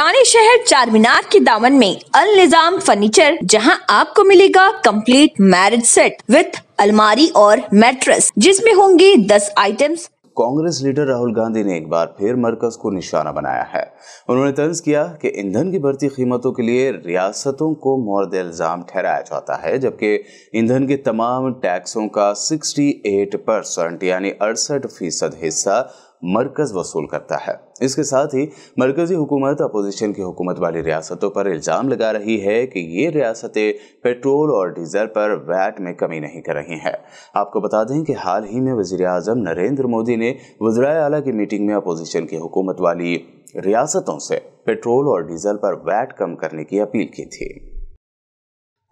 पुराने शहर चार मीनार के दामन में अल निजाम फर्नीचर जहां आपको मिलेगा कंप्लीट मैरिज सेट विथ अलमारी और मैट्रेस जिसमें होंगे दस आइटम्स कांग्रेस लीडर राहुल गांधी ने एक बार फिर मरकज को निशाना बनाया है उन्होंने तंज किया कि ईंधन की बढ़ती कीमतों के लिए रियासतों को मौरद इल्ज़ाम ठहराया जाता है जबकि ईंधन के तमाम टैक्सों का 68 परसेंट यानी अड़सठ फीसद हिस्सा मरकज़ वसूल करता है इसके साथ ही मरकज़ी हुकूमत अपोजिशन की हुकूमत वाली रियासतों पर इल्ज़ाम लगा रही है कि ये रियासतें पेट्रोल और डीजल पर वैट में कमी नहीं कर रही हैं आपको बता दें कि हाल ही में वजी अजम नरेंद्र मोदी ने वजरा अला की मीटिंग में अपोजिशन की हुकूमत वाली रियासतों से पेट्रोल और डीजल पर वैट कम करने की अपील की थी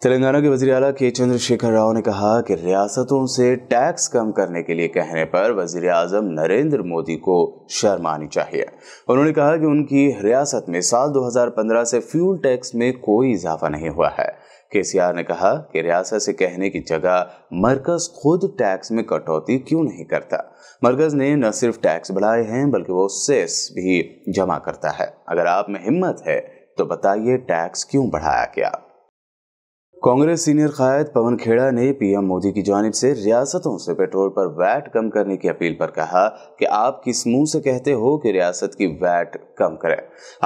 तेलंगाना के वजी अला के चंद्रशेखर राव ने कहा कि रियासतों से टैक्स कम करने के लिए कहने पर वजीर अजम नरेंद्र मोदी को शर्म आनी चाहिए उन्होंने कहा कि उनकी रियासत में साल 2015 से फ्यूल टैक्स में कोई इजाफा नहीं हुआ है के ने कहा कि रियासत से कहने की जगह मरकज खुद टैक्स में कटौती क्यों नहीं करता मरकज ने न सिर्फ टैक्स बढ़ाए हैं बल्कि वो सेस भी जमा करता है अगर आप में हिम्मत है तो बताइए टैक्स क्यों बढ़ाया गया कांग्रेस सीनियर कायद पवन खेड़ा ने पीएम मोदी की जानब से रियासतों से पेट्रोल पर वैट कम करने की अपील पर कहा कि आप किस मुंह से कहते हो कि रियासत की वैट कम करें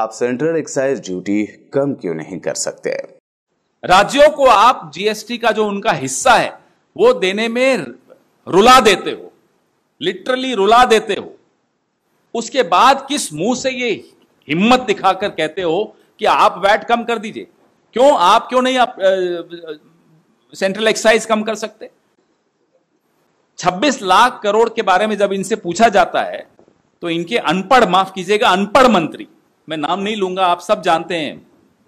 आप सेंट्रल एक्साइज ड्यूटी कम क्यों नहीं कर सकते राज्यों को आप जीएसटी का जो उनका हिस्सा है वो देने में रुला देते हो लिटरली रुला देते हो उसके बाद किस मुंह से ये हिम्मत दिखाकर कहते हो कि आप वैट कम कर दीजिए क्यों आप क्यों नहीं आप सेंट्रल एक्साइज कम कर सकते 26 लाख करोड़ के बारे में जब इनसे पूछा जाता है तो इनके अनपढ़ माफ कीजिएगा अनपढ़ मंत्री मैं नाम नहीं लूंगा आप सब जानते हैं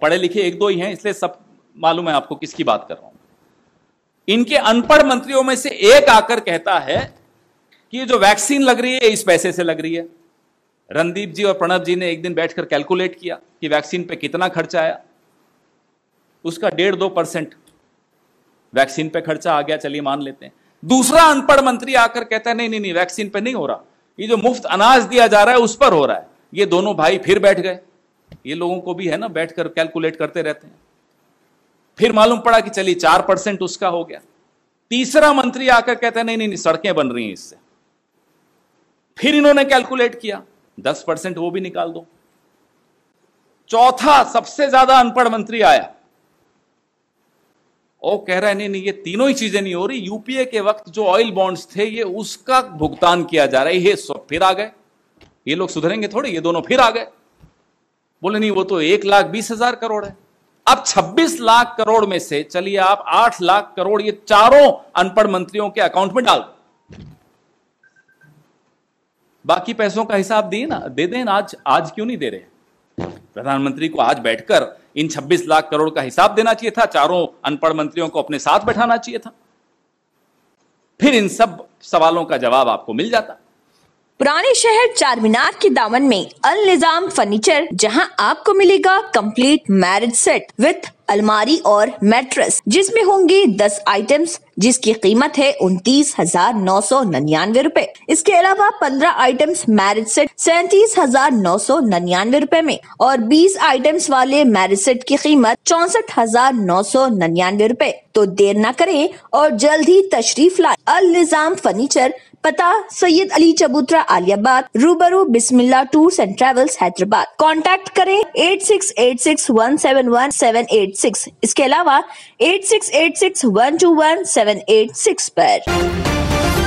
पढ़े लिखे एक दो ही हैं इसलिए सब मालूम है आपको किसकी बात कर रहा हूं इनके अनपढ़ मंत्रियों में से एक आकर कहता है कि जो वैक्सीन लग रही है इस पैसे से लग रही है रणदीप जी और प्रणब जी ने एक दिन बैठकर कैलकुलेट किया कि वैक्सीन पे कितना खर्चा आया उसका डेढ़ दो परसेंट वैक्सीन पे खर्चा आ गया चलिए मान लेते हैं दूसरा अनपढ़ मंत्री आकर कहता है नहीं नहीं नहीं वैक्सीन पे नहीं हो रहा ये जो मुफ्त अनाज दिया जा रहा है उस पर हो रहा है ये दोनों भाई फिर बैठ गए ये लोगों को भी है ना बैठ कर कैलकुलेट करते रहते हैं फिर मालूम पड़ा कि चलिए चार परसेंट उसका हो गया तीसरा मंत्री आकर कहता है नहीं नहीं नहीं सड़कें बन रही हैं इससे फिर इन्होंने कैलकुलेट किया दस परसेंट वो भी निकाल दो चौथा सबसे ज्यादा अनपढ़ मंत्री आया और कह रहा है नहीं नहीं ये तीनों ही चीजें नहीं हो रही यूपीए के वक्त जो ऑयल बॉन्ड्स थे ये उसका भुगतान किया जा रहा है ये सब फिर आ गए ये लोग सुधरेंगे थोड़े ये दोनों फिर आ गए बोले नहीं वो तो एक लाख बीस हजार करोड़ है अब छब्बीस लाख करोड़ में से चलिए आप आठ लाख करोड़ ये चारों अनपढ़ मंत्रियों के अकाउंट में डाल बाकी पैसों का हिसाब दिए ना दे दें आज आज क्यों नहीं दे रहे प्रधानमंत्री को आज बैठकर इन 26 लाख करोड़ का हिसाब देना चाहिए था चारों अनपढ़ मंत्रियों को अपने साथ बैठाना चाहिए था फिर इन सब सवालों का जवाब आपको मिल जाता पुराने शहर चार मीनार के दामन में अल निजाम फर्नीचर जहां आपको मिलेगा कंप्लीट मैरिज सेट विथ अलमारी और मैट्रेस जिसमें होंगे 10 आइटम्स जिसकी कीमत है उनतीस हजार नौ सौ निन्यानवे रूपए इसके अलावा 15 आइटम्स मैरिज सेट सैतीस हजार नौ सौ निन्यानवे रूपए में और 20 आइटम्स वाले मैरिज सेट की कीमत चौसठ हजार नौ सौ निन्यानवे रूपए तो देर न करें और जल्द ही तशरीफ लाए अल निजाम फर्नीचर पता सैयद अली चबूतरा आलियाबाद रूबरू Bismillah tours and travels Hyderabad contact करें eight six eight six one seven one seven eight six इसके अलावा eight six eight six one two one seven eight six आरोप